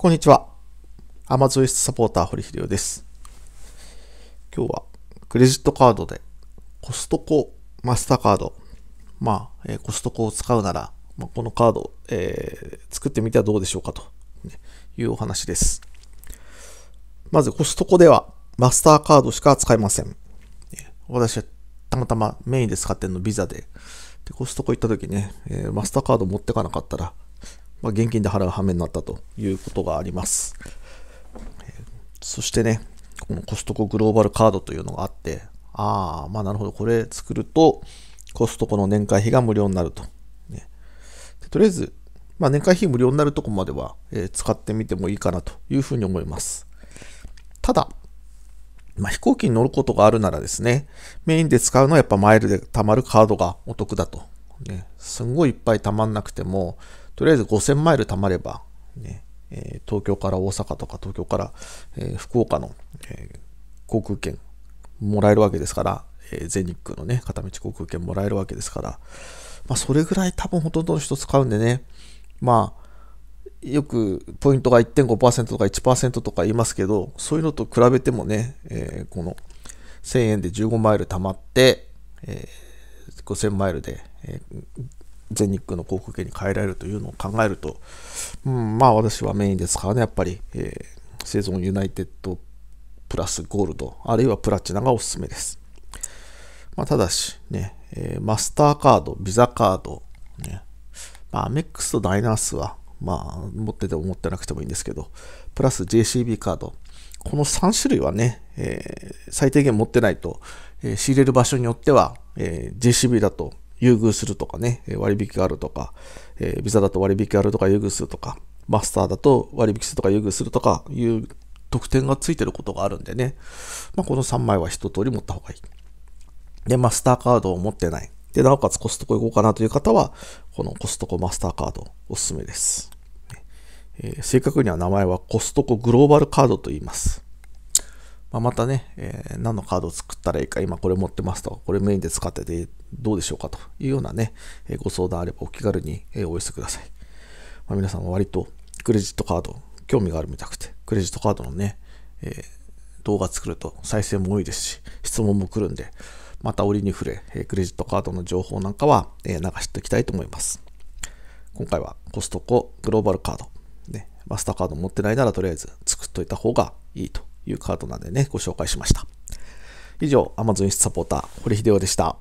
こんにちは。アマゾイスサポーター堀秀夫です。今日はクレジットカードでコストコマスターカード、まあ、えー、コストコを使うなら、まあ、このカード、えー、作ってみてはどうでしょうかというお話です。まずコストコではマスターカードしか使えません。私はたまたまメインで使ってるのビザで、でコストコ行った時ね、えー、マスターカード持ってかなかったら、まあ、現金で払う羽目になったということがあります。そしてね、このコストコグローバルカードというのがあって、ああ、まあなるほど、これ作ると、コストコの年会費が無料になると。ね、とりあえず、まあ、年会費無料になるとこまでは、えー、使ってみてもいいかなというふうに思います。ただ、まあ、飛行機に乗ることがあるならですね、メインで使うのはやっぱマイルで貯まるカードがお得だと。ね、すんごいいっぱい貯まんなくても、とりあえず5000マイル貯まれば、ね、東京から大阪とか東京から、福岡の、航空券もらえるわけですから、全日空のね、片道航空券もらえるわけですから、まあ、それぐらい多分ほとんどの人使うんでね、まあ、よくポイントが1.5%とか1%とか言いますけど、そういうのと比べてもね、えー、この1000円で15マイル貯まって、えー、5000マイルで、えー、全日空の航空券に変えられるというのを考えると、うん、まあ私はメインですからね、やっぱり、えー、生ゾンユナイテッドプラスゴールド、あるいはプラチナがおすすめです。まあ、ただし、ね、えー、マスターカード、ビザカード、ね、まあ、アメックスとダイナースは、まあ、持ってても持ってなくてもいいんですけど、プラス JCB カード、この3種類はね、えー、最低限持ってないと、えー、仕入れる場所によっては、えー、JCB だと優遇するとかね、割引があるとか、えー、ビザだと割引あるとか優遇するとか、マスターだと割引するとか優遇するとかいう特典がついてることがあるんでね、まあ、この3枚は一通り持った方がいい。で、マスターカードを持ってない。で、なおかつコストコ行こうかなという方は、このコストコマスターカードおすすめです。えー、正確には名前はコストコグローバルカードと言います。まあ、またね、えー、何のカードを作ったらいいか、今これ持ってますと、これメインで使っててどうでしょうかというようなね、えー、ご相談あればお気軽に、えお寄せください。まあ、皆さんは割とクレジットカード、興味があるみたくて、クレジットカードのね、え動画作ると再生も多いですし、質問も来るんで、また折に触れ、えクレジットカードの情報なんかは、え流していきたいと思います。今回はコストコグローバルカード、ね、マスターカード持ってないならとりあえず作っといた方がいいというカードなんでね、ご紹介しました。以上、Amazon サポーター、堀秀夫でした。